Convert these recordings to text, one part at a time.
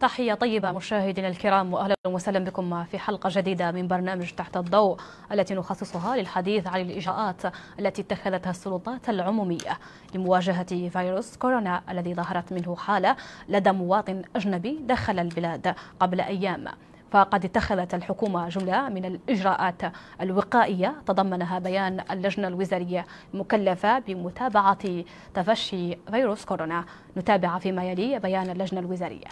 تحية طيبة مشاهدينا الكرام وأهلا وسهلا بكم في حلقة جديدة من برنامج تحت الضوء التي نخصصها للحديث عن الإجراءات التي اتخذتها السلطات العمومية لمواجهة فيروس كورونا الذي ظهرت منه حالة لدى مواطن أجنبي دخل البلاد قبل أيام فقد اتخذت الحكومة جملة من الإجراءات الوقائية تضمنها بيان اللجنة الوزارية المكلفة بمتابعة تفشي فيروس كورونا نتابع فيما يلي بيان اللجنة الوزارية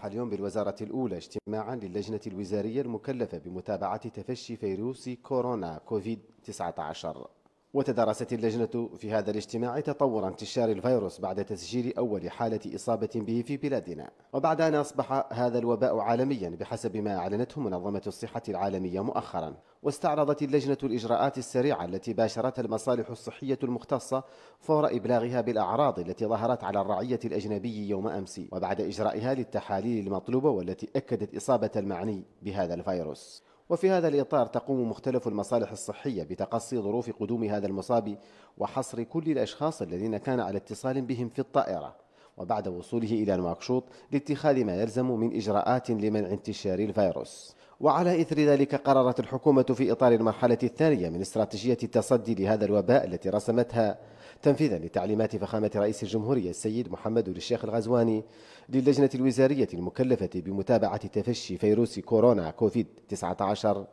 صرح اليوم بالوزارة الأولى اجتماعا للجنة الوزارية المكلفة بمتابعة تفشي فيروس كورونا كوفيد 19 وتدارست اللجنة في هذا الاجتماع تطور انتشار الفيروس بعد تسجيل أول حالة إصابة به في بلادنا وبعد أن أصبح هذا الوباء عالميا بحسب ما أعلنته منظمة الصحة العالمية مؤخرا واستعرضت اللجنة الإجراءات السريعة التي باشرتها المصالح الصحية المختصة فور إبلاغها بالأعراض التي ظهرت على الرعية الأجنبي يوم أمس وبعد إجرائها للتحاليل المطلوبة والتي أكدت إصابة المعني بهذا الفيروس وفي هذا الإطار تقوم مختلف المصالح الصحية بتقصي ظروف قدوم هذا المصاب وحصر كل الأشخاص الذين كان على اتصال بهم في الطائرة وبعد وصوله إلى نواكشوط لاتخاذ ما يلزم من إجراءات لمنع انتشار الفيروس وعلى إثر ذلك قررت الحكومة في إطار المرحلة الثانية من استراتيجية التصدي لهذا الوباء التي رسمتها تنفيذا لتعليمات فخامة رئيس الجمهورية السيد محمد الشيخ الغزواني للجنة الوزارية المكلفة بمتابعة تفشي فيروس كورونا كوفيد 19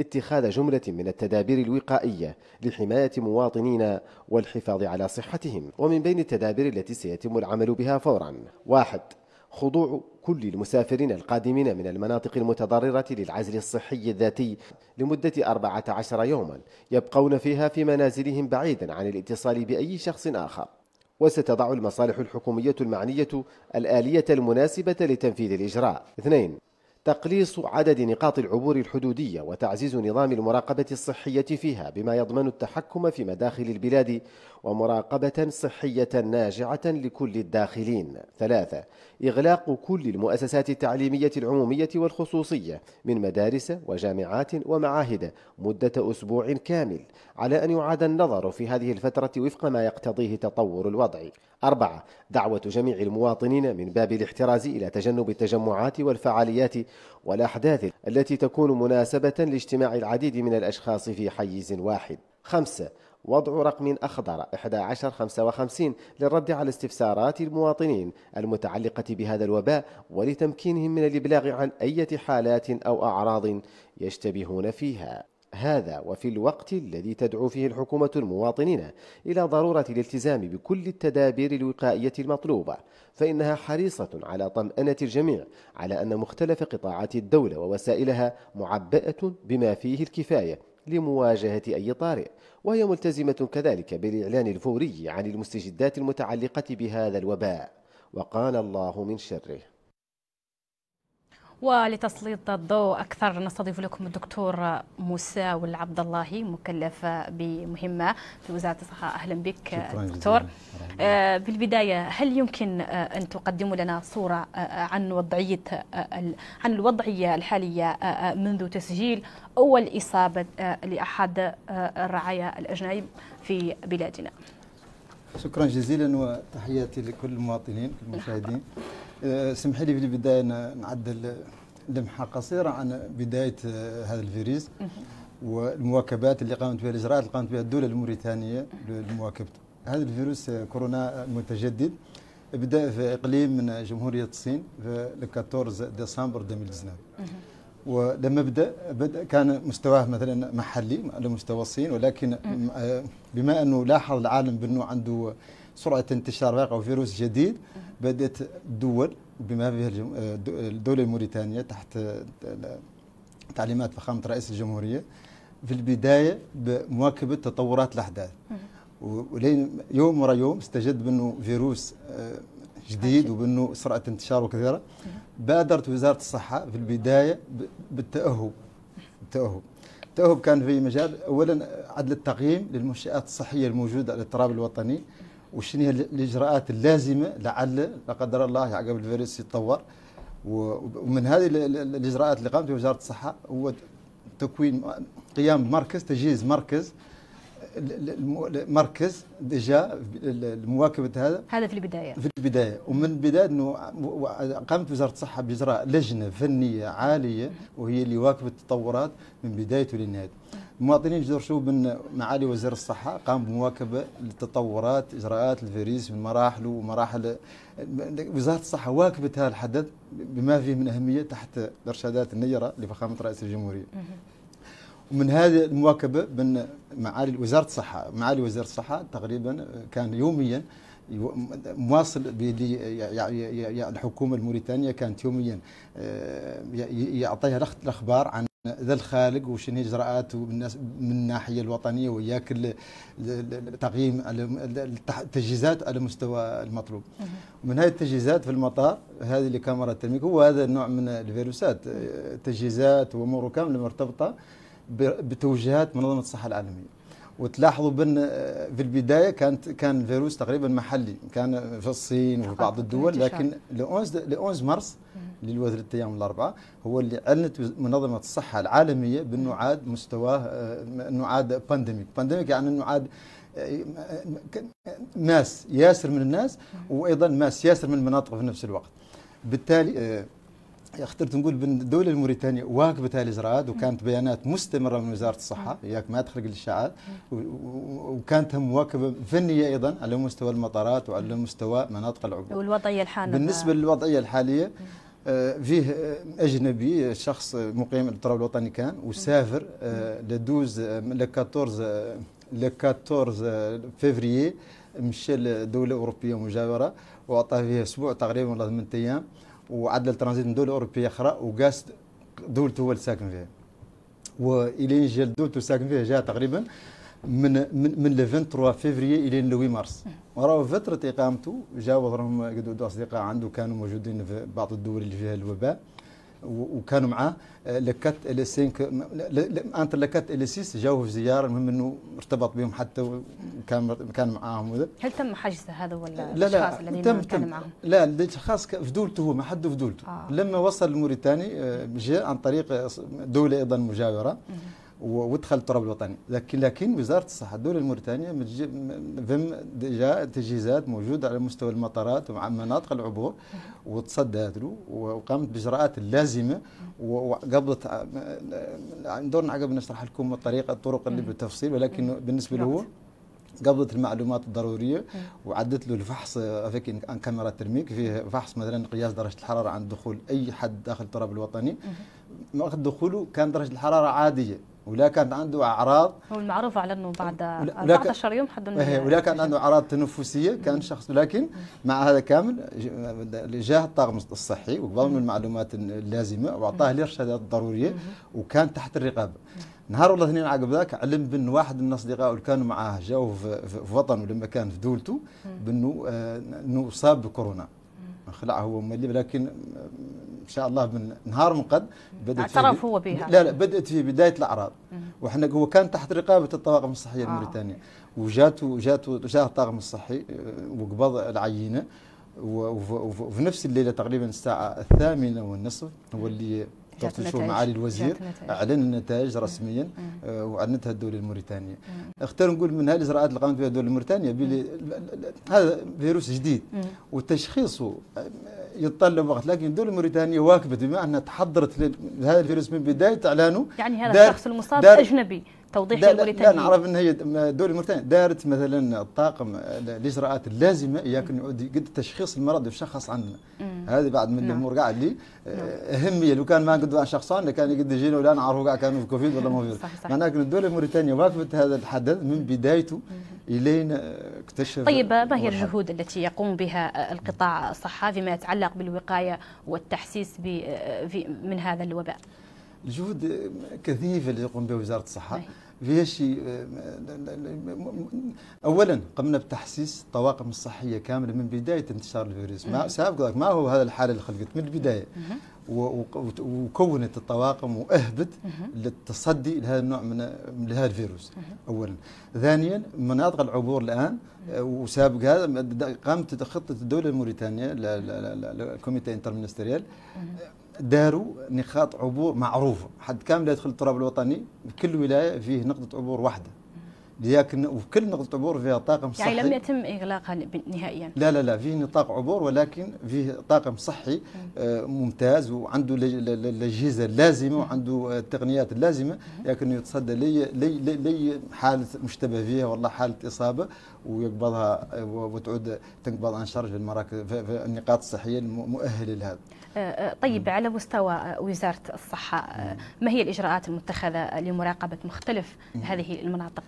اتخاذ جملة من التدابير الوقائية لحماية مواطنينا والحفاظ على صحتهم ومن بين التدابير التي سيتم العمل بها فورا واحد خضوع كل المسافرين القادمين من المناطق المتضررة للعزل الصحي الذاتي لمدة 14 يوما يبقون فيها في منازلهم بعيدا عن الاتصال بأي شخص آخر وستضع المصالح الحكومية المعنية الآلية المناسبة لتنفيذ الإجراء. اثنين تقليص عدد نقاط العبور الحدودية وتعزيز نظام المراقبة الصحية فيها بما يضمن التحكم في مداخل البلاد ومراقبة صحية ناجعة لكل الداخلين ثلاثة إغلاق كل المؤسسات التعليمية العمومية والخصوصية من مدارس وجامعات ومعاهد مدة أسبوع كامل على أن يعاد النظر في هذه الفترة وفق ما يقتضيه تطور الوضع أربعة دعوة جميع المواطنين من باب الاحتراز إلى تجنب التجمعات والفعاليات والأحداث التي تكون مناسبة لاجتماع العديد من الأشخاص في حيز واحد خمسة وضع رقم أخضر 1155 للرد على استفسارات المواطنين المتعلقة بهذا الوباء ولتمكينهم من الإبلاغ عن أي حالات أو أعراض يشتبهون فيها هذا وفي الوقت الذي تدعو فيه الحكومة المواطنين إلى ضرورة الالتزام بكل التدابير الوقائية المطلوبة، فإنها حريصة على طمأنة الجميع على أن مختلف قطاعات الدولة ووسائلها معبأة بما فيه الكفاية لمواجهة أي طارئ، وهي ملتزمة كذلك بالإعلان الفوري عن المستجدات المتعلقة بهذا الوباء، وقال الله من شره. ولتسليط الضوء أكثر نستضيف لكم الدكتور موسى والعبد الله مكلف بمهمة في وزارة الصحة أهلا بك دكتور آه، البدايه هل يمكن آه، أن تقدموا لنا صورة آه، عن وضعية عن الوضعية الحالية منذ تسجيل أول إصابة لأحد الرعايا الأجانب في بلادنا شكرا جزيلا وتحياتي لكل المواطنين نعم. المشاهدين آه، سمحي لي في البدايه نعدل لمحه قصيره عن بدايه آه، هذا الفيروس والمواكبات اللي قامت بها الاجراءات اللي قامت بها الدوله الموريتانيه لمواكبته. هذا الفيروس آه، كورونا المتجدد بدا في اقليم من جمهوريه الصين في 14 ديسمبر 2019. ولما بدا بدا كان مستواه مثلا محلي على مستوى الصين ولكن بما انه لاحظ العالم بانه عنده سرعه انتشار واقع فيروس جديد بدات الدول بما فيها الدوله الموريتانيه تحت تعليمات فخامه رئيس الجمهوريه في البدايه بمواكبه تطورات الاحداث ولين يوم ورا يوم استجد بانه فيروس آه، جديد وبانه سرعه انتشاره كثيره بادرت وزاره الصحه في البدايه بالتاهب التاهب التاهب كان في مجال اولا عدل التقييم للمنشات الصحيه الموجوده على التراب الوطني وشنو هي الاجراءات اللازمه لعل لا قدر الله عقب الفيروس يتطور ومن هذه الاجراءات اللي قامت وزاره الصحه هو تكوين قيام مركز تجهيز مركز مركز ديجا لمواكبه هذا هذا في البدايه في البدايه ومن البدايه انه قامت وزاره الصحه باجراء لجنه فنيه عاليه وهي اللي واكبت التطورات من بدايته لنهايته مواطنين جدر شوب من معالي وزير الصحة قام بمواكبة للتطورات إجراءات الفيروس من مراحل ومراحل وزارة الصحة واكبت هذا الحدث بما فيه من أهمية تحت إرشادات النيرة لفخامة رئيس الجمهورية ومن هذه المواكبة من معالي وزارة الصحة معالي وزير الصحة تقريبا كان يوميا مواصل يعني الحكومه الموريتانيه كانت يوميا آه، يعطيها الاخبار عن ذا الخالق وشن اجراءات من الناحيه الوطنيه وياك تقييم التجهيزات على مستوى المطلوب ومن هذه التجهيزات في المطار هذه اللي كاميرا الترميك هو هذا النوع من الفيروسات تجهيزات وامور كامله مرتبطه بتوجيهات منظمه الصحه العالميه وتلاحظوا بان في البدايه كانت كان الفيروس تقريبا محلي كان في الصين وفي بعض الدول لكن ل 11 مارس اللي هو ثلاث ايام الاربعاء هو اللي اعلنت منظمه الصحه العالميه بانه عاد مستواه انه عاد بانديميك بانديميك يعني انه عاد ماس ياسر من الناس وايضا ماس ياسر من المناطق في نفس الوقت بالتالي خطرت نقول بان الدوله الموريتانيه واكبت على الاجراءات وكانت بيانات مستمره من وزاره الصحه ياك ما تخرج للشعار وكانت مواكبه فنيه ايضا على مستوى المطارات وعلى مستوى مناطق العبور والوضعيه الحاليه بالنسبه للوضعيه الحاليه آه، فيه اجنبي شخص مقيم الاضطراب الوطني كان وسافر آه، آه، ل 12 ل 14 ل 14 فيفري مشى لدوله اوروبيه مجاوره واعطاه فيها اسبوع تقريبا ولا ثمان ايام وعدل الترانزيت من دوله اوروبيه اخرى وقاس دولته هو اللي ساكن فيها والين جا دولته ساكن فيها جاء تقريبا من من من 23 فيفري الى 8 مارس وراه فتره اقامته جاوا راهم اصدقاء عنده كانوا موجودين في بعض الدول اللي فيها الوباء وكانوا معاه آه، لكت انتر انت الي سيس جاوه في زياره المهم انه ارتبط بهم حتى وكان كان معاهم وذا هل تم حجزه هذا ولا لا الاشخاص الذين كانوا كان معاهم؟ لا الاشخاص في دولته هو ما حد في دولته آه. لما وصل لموريتاني آه، جاء عن طريق آه، دوله ايضا مجاوره ودخل التراب الوطني لكن لكن وزاره الصحه الدوله الموريتانيه ضمن جاء تجهيزات موجوده على مستوى المطارات ومع مناطق العبور وتصدات له وقامت بالاجراءات اللازمه وقبضت دورنا عقب نشرح لكم الطريقه الطرق اللي بالتفصيل ولكن بالنسبه له نعم. قبضت المعلومات الضروريه وعدت له الفحص هذيك آه، عن كاميرا ترميك فيه فحص مثلا قياس درجه الحراره عند دخول اي حد داخل التراب الوطني وقت دخوله كان درجه الحراره عاديه ولا كانت عنده اعراض هو المعروف على انه بعد 14 يوم حد ولا كان عنده اعراض تنفسيه كان شخص لكن مع هذا كامل جاه الطاقم الصحي وقبل من المعلومات اللازمه واعطاه الارشادات الضروريه وكان تحت الرقابه نهار ولا اثنين عقب ذاك علم بان واحد من اصدقائه اللي كانوا معاه جاوا في وطنه لما كان في دولته بانه آه، انه اصاب بكورونا خلع هو ملي لكن شاء الله من نهار من قد بدات اعترف هو بها لا لا بدات في بدايه الاعراض وحنا هو كان تحت رقابه الطواقم الصحيه آه، الموريتانيه وجاته جاته جاء الطاقم الصحي آه، وقبض العينه وفي نفس الليله تقريبا الساعه الثامنه والنصف هو اللي تفتشوا معالي الوزير اعلن النتائج رسميا آه، واعلنتها الدوله الموريتانيه اختار نقول من هذه الاجراءات اللي قامت بها الدوله الموريتانيه هذا فيروس جديد وتشخيصه يتطلب وقت لكن دول موريتانيا واكبت بما انها تحضرت لهذا الفيروس من بدايه اعلانه يعني هذا الشخص المصاب اجنبي توضيح لموريتانيا لا, نعرف ان هي دول موريتانيا دارت مثلا الطاقم الاجراءات اللازمه اياك يعود قد تشخيص المرض يشخص عندنا هذه بعد من نعم. الامور كاع اللي نعم. اهميه لو كان ما قد شخصان كان قد يجينا ولا نعرفوا كان كانوا في كوفيد ولا ما في معناها الدوله الموريتانيه واكبت هذا الحدث من بدايته مم. الينا آه، اكتشف طيب ما هي الجهود التي يقوم بها آه، القطاع الصحه فيما يتعلق بالوقايه والتحسيس آه، من هذا الوباء؟ الجهود كثيفه اللي يقوم بها وزاره الصحه فيها طيب. شيء اولا قمنا بتحسيس الطواقم الصحيه كامله من بدايه انتشار الفيروس ما سابق ما هو هذا الحاله اللي خلقت من البدايه وكونت الطواقم واهبت للتصدي لهذا النوع من لهذا الفيروس اولا ثانيا مناطق العبور الان آه، وسابق هذا قامت خطه الدوله الموريتانيه الكوميتي مينستريال آه، داروا نقاط عبور معروفه حد كامل يدخل التراب الوطني كل ولايه فيه نقطه عبور واحده لكن وكل نقطة عبور فيها طاقم صحي يعني لم يتم إغلاقها نهائيا لا لا لا فيه نطاق عبور ولكن فيه طاقم صحي آه، ممتاز وعنده الأجهزة اللازمة وعنده التقنيات آه، اللازمة لكن يتصدى لي, لي, لي, لي حالة مشتبه فيها والله حالة إصابة ويقبضها آه، وتعود تنقبض عن شرج في المراكز في النقاط الصحية المؤهلة لهذا طيب على مستوى وزارة الصحة ما هي الإجراءات المتخذة لمراقبة مختلف هذه المناطق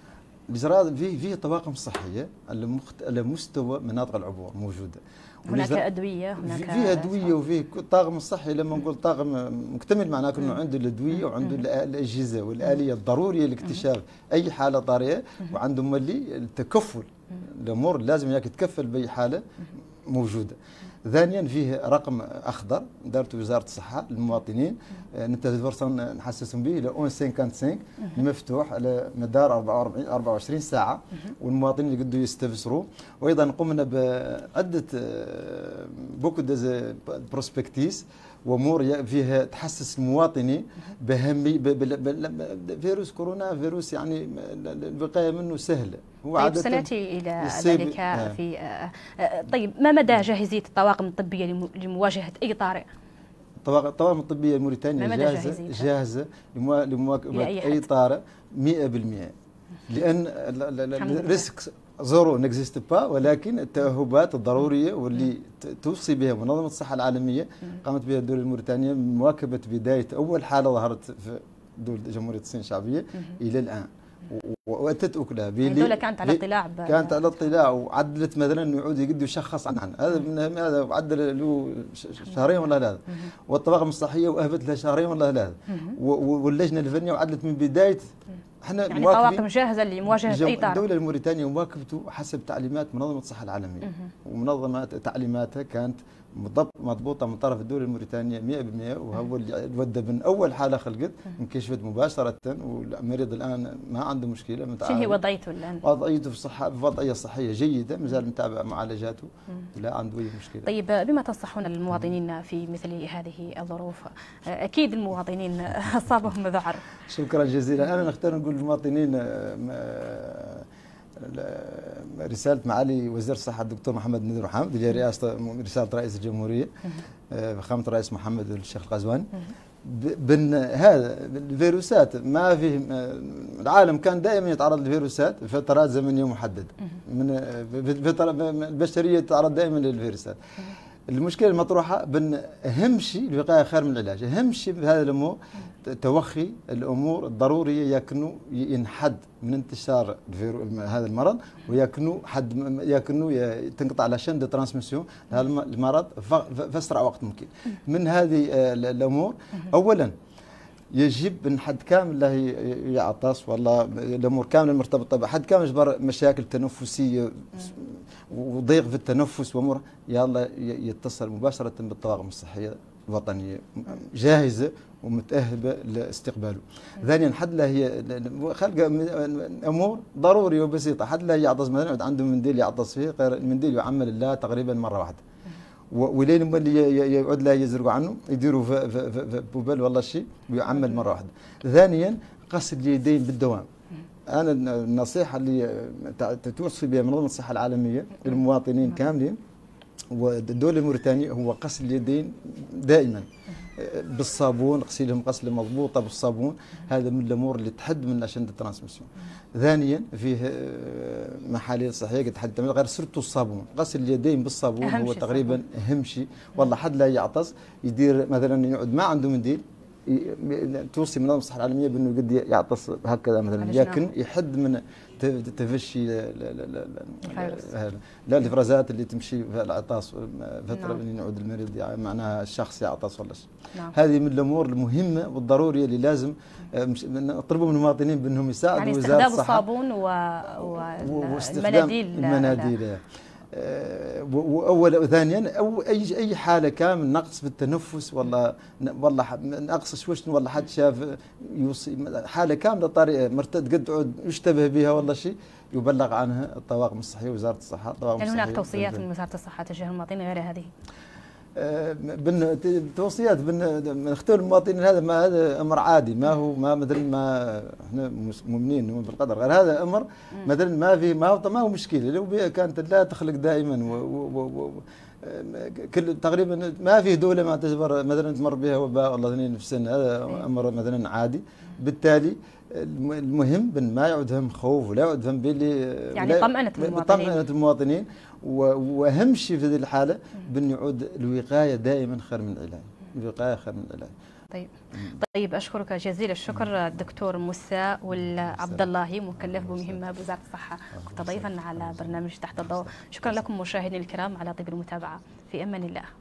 الجراد فيه فيه طواقم صحية على على مستوى مناطق العبور موجودة هناك أدوية هناك فيه أدوية وفيه طاقم صحي لما نقول طاقم مكتمل معناه أنه عنده الأدوية وعنده الأجهزة والآلية الضرورية لاكتشاف أي حالة طارئة وعندهم اللي التكفل الأمور لازم ياك تكفل بأي حالة موجودة ثانيا فيه رقم اخضر دارته وزاره الصحه للمواطنين ننتهز الفرصه نحسسهم به الى 55 مفتوح على مدار 44 24 ساعه والمواطنين يقدروا يستفسروا وايضا قمنا بعده آه، بوكو دز بروسبكتيس وامور فيها تحسس المواطني باهميه فيروس كورونا فيروس يعني الوقايه منه سهله هو طيب عادة سنأتي إلى ذلك آه. في آه، آه، طيب ما مدى جاهزية الطواقم الطبية لمواجهة أي طارئ؟ الطواقم الطبية الموريتانية جاهزة جاهزة, جاهزة لمواكبة أي, أي طارئ 100% لأن ريسك زورو نكزيست با ولكن التوهبات الضروريه واللي توصي بها منظمه الصحه العالميه قامت بها الدوله الموريتانيه مواكبه بدايه اول حاله ظهرت في دول جمهوريه الصين الشعبيه الى الان واتت اكلها بيلي الدوله كانت على اطلاع كانت على اطلاع وعدلت مثلا انه يعود يقد يشخص عن هذا من هذا عدل له شهرين ولا ثلاثه والطبقه المصلحيه واهبت لها شهرين ولا ثلاثه واللجنه الفنيه وعدلت من بدايه احنا يعني طواقم جاهزه لمواجهه اي طارئ الدوله الموريتانيه مواكبته حسب تعليمات منظمه الصحه العالميه ومنظمه تعليماتها كانت مضبوطه من طرف الدوله الموريتانيه 100% وهو اللي ودى من اول حاله خلقت انكشفت مباشره والمريض الان ما عنده مشكله متعالج شنو هي وضعيته الان؟ وضعيته في صحه في وضعيه صحيه جيده مازال متابع معالجاته لا عنده اي مشكله. طيب بما تنصحون المواطنين في مثل هذه الظروف؟ اكيد المواطنين اصابهم ذعر. شكرا جزيلا انا نختار نقول للمواطنين آه، رساله معالي وزير الصحه الدكتور محمد نذر حامد اللي هي رئاسه رساله رئيس الجمهوريه آه، فخامه الرئيس محمد الشيخ القزواني بان هذا الفيروسات ما في آه، العالم كان دائما يتعرض للفيروسات فترات زمنيه محدده من آه، البشريه تتعرض دائما للفيروسات المشكله المطروحه بان اهم شيء الوقايه خير من العلاج اهم شيء بهذه الامور توخي الامور الضروريه يكنو ينحد من انتشار هذا المرض ويكنو حد يكنو تنقطع لا شين دو ترانسميسيون هذا المرض في اسرع وقت ممكن من هذه آه، الامور اولا يجب ان حد كامل له يعطس والله الامور كامله المرتبطه بحد كامل مشاكل تنفسيه وضيق في التنفس وامور يلا يتصل مباشره بالطواقم الصحيه الوطنيه جاهزه ومتاهبه لاستقباله. ثانيا حد له هي خلق امور ضروريه وبسيطه، حد له يعطس مثلا عنده منديل يعطس فيه غير المنديل يعمل الله تقريبا مره واحده. ولين هما اللي يقعد لا يزرقوا عنه يديروا في, بوبل بوبال والله شيء ويعمل مره واحده. ثانيا غسل اليدين بالدوام. انا النصيحه اللي توصي بها منظمه الصحه العالميه للمواطنين نعم. كاملين والدول الموريتانيه هو غسل اليدين دائما بالصابون غسيلهم غسله مضبوطه بالصابون هذا من الامور اللي تحد من اشنده الترانسميسيون ثانيا فيه آه، محاليل صحيه قد حد غير سرته الصابون غسل اليدين بالصابون هو تقريبا اهم شيء والله حد لا يعطس يدير مثلا يقعد ما عنده منديل توصي منظمه الصحه العالميه بانه قد يعطس هكذا مثلا لكن يحد من تفشي لا الافرازات اللي تمشي في العطاس فتره نعم. من يعود المريض يعني معناها الشخص يعطس ولا نعم. هذه من الامور المهمه والضروريه اللي لازم آه، نطلبوا من المواطنين بانهم يساعدوا يعني وزاره الصحه استخدام الصابون والمناديل المناديل أه، واولا وثانيا او اي اي حاله كامل نقص في التنفس والله والله نقص شوش والله حد شاف يوصي حاله كامله طارئه مرتد قد يشتبه بها والله شيء يبلغ عنها الطواقم الصحيه وزاره الصحه الطواقم هل هناك توصيات من وزاره الصحه تجاه المواطنين غير هذه؟ آه، بن توصيات بن نختار المواطنين هذا ما هذا امر عادي ما هو ما مثلا ما احنا مؤمنين بالقدر غير هذا امر مثلا ما في ما هو ما هو مشكله لو كانت لا تخلق دائما و و و و آه، كل تقريبا ما في دوله ما تجبر مثلا تمر بها وباء والله اثنين في السنه هذا إيه. امر مثلا عادي بالتالي المهم بان ما يعودهم خوف ولا يعودهم باللي آه، يعني طمأنت المواطنين طمأنت المواطنين واهم شيء في هذه الحاله بان يعود الوقايه دائما خير من العلاج الوقايه خير من العلاج طيب طيب اشكرك جزيل الشكر الدكتور موسى والعبد الله مكلف بمهمه بوزاره الصحه كنت آه، ضيفا على برنامج تحت الضوء شكرا لكم مشاهدينا الكرام على طيب المتابعه في امان الله